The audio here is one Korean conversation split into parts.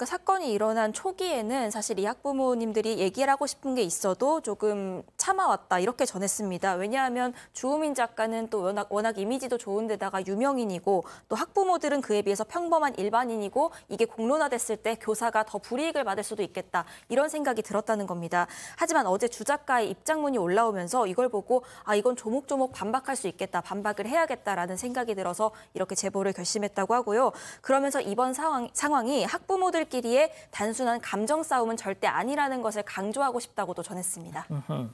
그러니까 사건이 일어난 초기에는 사실 이 학부모님들이 얘기를 하고 싶은 게 있어도 조금 참아왔다 이렇게 전했습니다. 왜냐하면 주호민 작가는 또 워낙, 워낙 이미지도 좋은데다가 유명인이고 또 학부모들은 그에 비해서 평범한 일반인이고 이게 공론화됐을 때 교사가 더 불이익을 받을 수도 있겠다 이런 생각이 들었다는 겁니다. 하지만 어제 주 작가의 입장문이 올라오면서 이걸 보고 아 이건 조목조목 반박할 수 있겠다 반박을 해야겠다라는 생각이 들어서 이렇게 제보를 결심했다고 하고요. 그러면서 이번 상황, 상황이 학부모들끼리의 단순한 감정 싸움은 절대 아니라는 것을 강조하고 싶다고도 전했습니다. 으흠.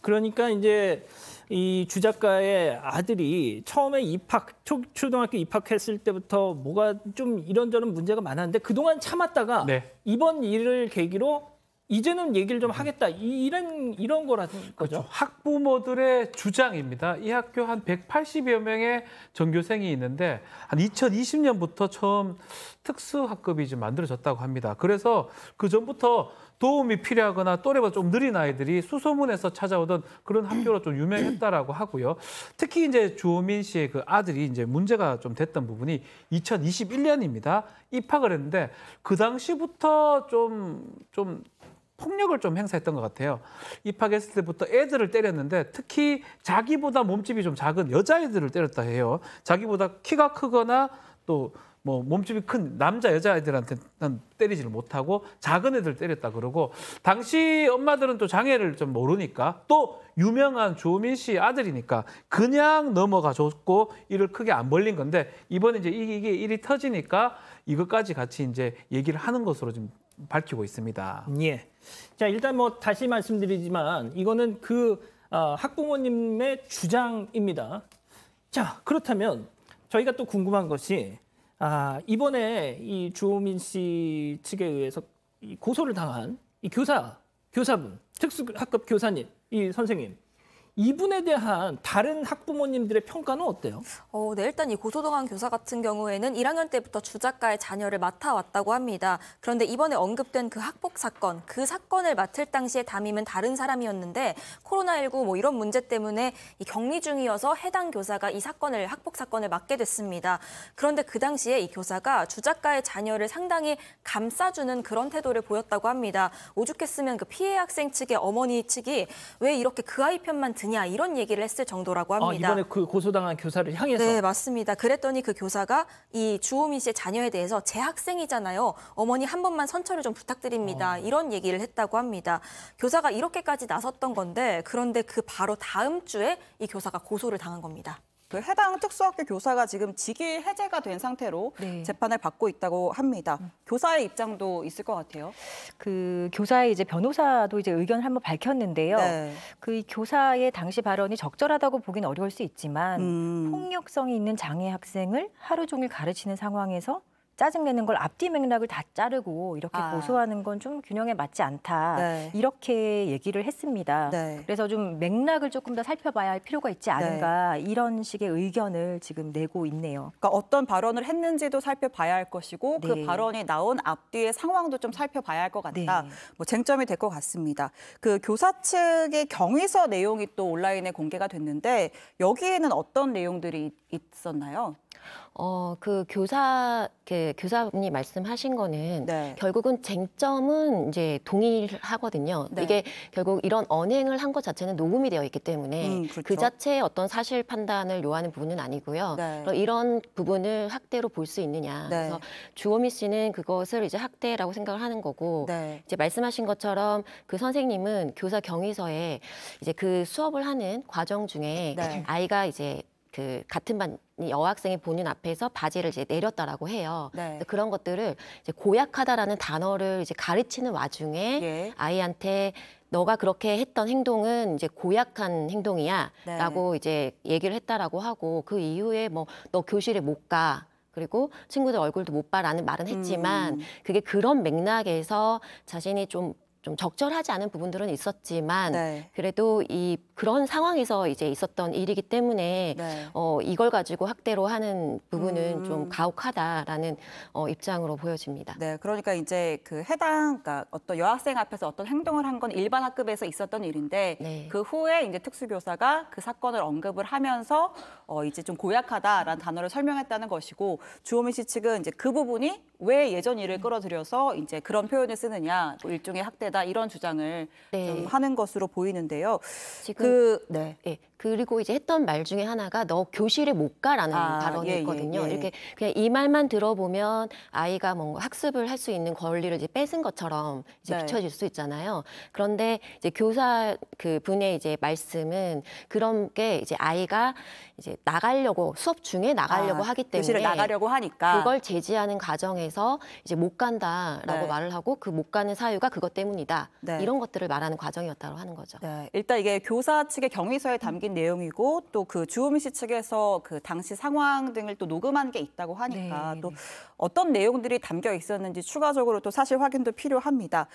그러니까 이제 이 주작가의 아들이 처음에 입학 초, 초등학교 입학했을 때부터 뭐가 좀 이런저런 문제가 많았는데 그동안 참았다가 네. 이번 일을 계기로 이제는 얘기를 좀 음. 하겠다 이런 이런 거라는 거죠. 그렇죠. 학부모들의 주장입니다. 이 학교 한 180여 명의 전교생이 있는데 한 2020년부터 처음 특수학급이 좀 만들어졌다고 합니다. 그래서 그 전부터 도움이 필요하거나 또래보다 좀 느린 아이들이 수소문에서 찾아오던 그런 학교로 좀 유명했다라고 하고요. 특히 이제 주호민 씨의 그 아들이 이제 문제가 좀 됐던 부분이 2021년입니다. 입학을 했는데 그 당시부터 좀좀 좀 폭력을 좀 행사했던 것 같아요. 입학했을 때부터 애들을 때렸는데 특히 자기보다 몸집이 좀 작은 여자애들을 때렸다 해요. 자기보다 키가 크거나 또 뭐 몸집이 큰 남자 여자애들한테 는 때리지를 못하고 작은 애들 때렸다 그러고 당시 엄마들은 또 장애를 좀 모르니까 또 유명한 조민 씨 아들이니까 그냥 넘어가 줬고 일을 크게 안 벌린 건데 이번에 이제 이게 일이 터지니까 이것까지 같이 이제 얘기를 하는 것으로 지금 밝히고 있습니다. 예. 자, 일단 뭐 다시 말씀드리지만 이거는 그 어, 학부모님의 주장입니다. 자, 그렇다면 저희가 또 궁금한 것이 아, 이번에 이 주호민 씨 측에 의해서 고소를 당한 이 교사, 교사분, 특수학급 교사님, 이 선생님 이분에 대한 다른 학부모님들의 평가는 어때요? 어, 네, 일단 이 고소동한 교사 같은 경우에는 1학년 때부터 주작가의 자녀를 맡아왔다고 합니다. 그런데 이번에 언급된 그 학폭 사건, 그 사건을 맡을 당시에 담임은 다른 사람이었는데 코로나19 뭐 이런 문제 때문에 격리 중이어서 해당 교사가 이 사건을 학폭 사건을 맡게 됐습니다. 그런데 그 당시에 이 교사가 주작가의 자녀를 상당히 감싸주는 그런 태도를 보였다고 합니다. 오죽했으면 그 피해 학생 측의 어머니 측이 왜 이렇게 그 아이 편만 드냐 이런 얘기를 했을 정도라고 어, 합니다. 아, 이번에 그 고소당한 교사를 향해서 네 맞습니다. 그랬더니 그 교사가 이 주호민 씨의 자녀에 대해서 제 학생이잖아요. 어머니 한 번만 선처를 좀 부탁드립니다. 어. 이런 얘기를 했다고 합니다. 교사가 이렇게까지 나섰던 건데 그런데 그 바로 다음 주에 이 교사가 고소를 당한 겁니다. 그 해당 특수학교 교사가 지금 직위 해제가 된 상태로 네. 재판을 받고 있다고 합니다. 음. 교사의 입장도 있을 것 같아요. 그 교사의 이제 변호사도 이제 의견을 한번 밝혔는데요. 네. 그 교사의 당시 발언이 적절하다고 보긴 어려울 수 있지만 음. 폭력성이 있는 장애 학생을 하루 종일 가르치는 상황에서 짜증내는 걸 앞뒤 맥락을 다 자르고 이렇게 아. 고소하는 건 좀 균형에 맞지 않다. 네. 이렇게 얘기를 했습니다. 네. 그래서 좀 맥락을 조금 더 살펴봐야 할 필요가 있지 네. 않은가 네. 이런 식의 의견을 지금 내고 있네요. 그러니까 어떤 발언을 했는지도 살펴봐야 할 것이고 그 네. 발언이 나온 앞뒤의 상황도 좀 살펴봐야 할 것 같다. 네. 뭐 쟁점이 될 것 같습니다. 그 교사 측의 경위서 내용이 또 온라인에 공개가 됐는데 여기에는 어떤 내용들이 있었나요? 어, 그 교사, 그 교사분이 말씀하신 거는 네. 결국은 쟁점은 이제 동일하거든요. 네. 이게 결국 이런 언행을 한 것 자체는 녹음이 되어 있기 때문에 음, 그 그렇죠. 그 자체의 어떤 사실 판단을 요하는 부분은 아니고요. 네. 이런 부분을 학대로 볼 수 있느냐. 네. 그래서 주호미 씨는 그것을 이제 학대라고 생각을 하는 거고 네. 이제 말씀하신 것처럼 그 선생님은 교사 경위서에 이제 그 수업을 하는 과정 중에 네. 아이가 이제 그 같은 반 여학생이 본인 앞에서 바지를 이제 내렸다라고 해요. 네. 그런 것들을 이제 고약하다라는 단어를 이제 가르치는 와중에 예. 아이한테 너가 그렇게 했던 행동은 이제 고약한 행동이야라고 네. 이제 얘기를 했다라고 하고 그 이후에 뭐 너 교실에 못 가. 그리고 친구들 얼굴도 못 봐라는 말은 했지만 음. 그게 그런 맥락에서 자신이 좀좀 적절하지 않은 부분들은 있었지만 네. 그래도 이 그런 상황에서 이제 있었던 일이기 때문에 네. 어, 이걸 가지고 학대로 하는 부분은 음. 좀 가혹하다라는 어, 입장으로 보여집니다. 네, 그러니까 이제 그 해당 그러니까 어떤 여학생 앞에서 어떤 행동을 한 건 일반 학급에서 있었던 일인데 네. 그 후에 이제 특수교사가 그 사건을 언급을 하면서 어, 이제 좀 고약하다라는 단어를 설명했다는 것이고 주호민 씨 측은 이제 그 부분이 왜 예전 일을 네. 끌어들여서 이제 그런 표현을 쓰느냐, 뭐 일종의 학대다 이런 주장을 네. 좀 하는 것으로 보이는데요. 지금 그, 네. 예, 그리고 이제 했던 말 중에 하나가 너 교실에 못 가라는 아, 발언이었거든요. 예, 예, 예. 이렇게 그냥 이 말만 들어보면 아이가 뭔가 학습을 할 수 있는 권리를 이제 뺏은 것처럼 이제 네. 비춰질 수 있잖아요. 그런데 이제 교사 그 분의 이제 말씀은 그런 게 이제 아이가 이제 나가려고 수업 중에 나가려고 아, 하기 때문에 교실을 나가려고 하니까 그걸 제지하는 과정에서 해서 이제 못 간다라고 네. 말을 하고 그 못 가는 사유가 그것 때문이다. 네. 이런 것들을 말하는 과정이었다고 하는 거죠. 네. 일단 이게 교사 측의 경위서에 담긴 음. 내용이고 또 그 주호민 씨 측에서 그 당시 상황 등을 또 녹음한 게 있다고 하니까 네, 네, 또 네. 어떤 내용들이 담겨 있었는지 추가적으로 또 사실 확인도 필요합니다.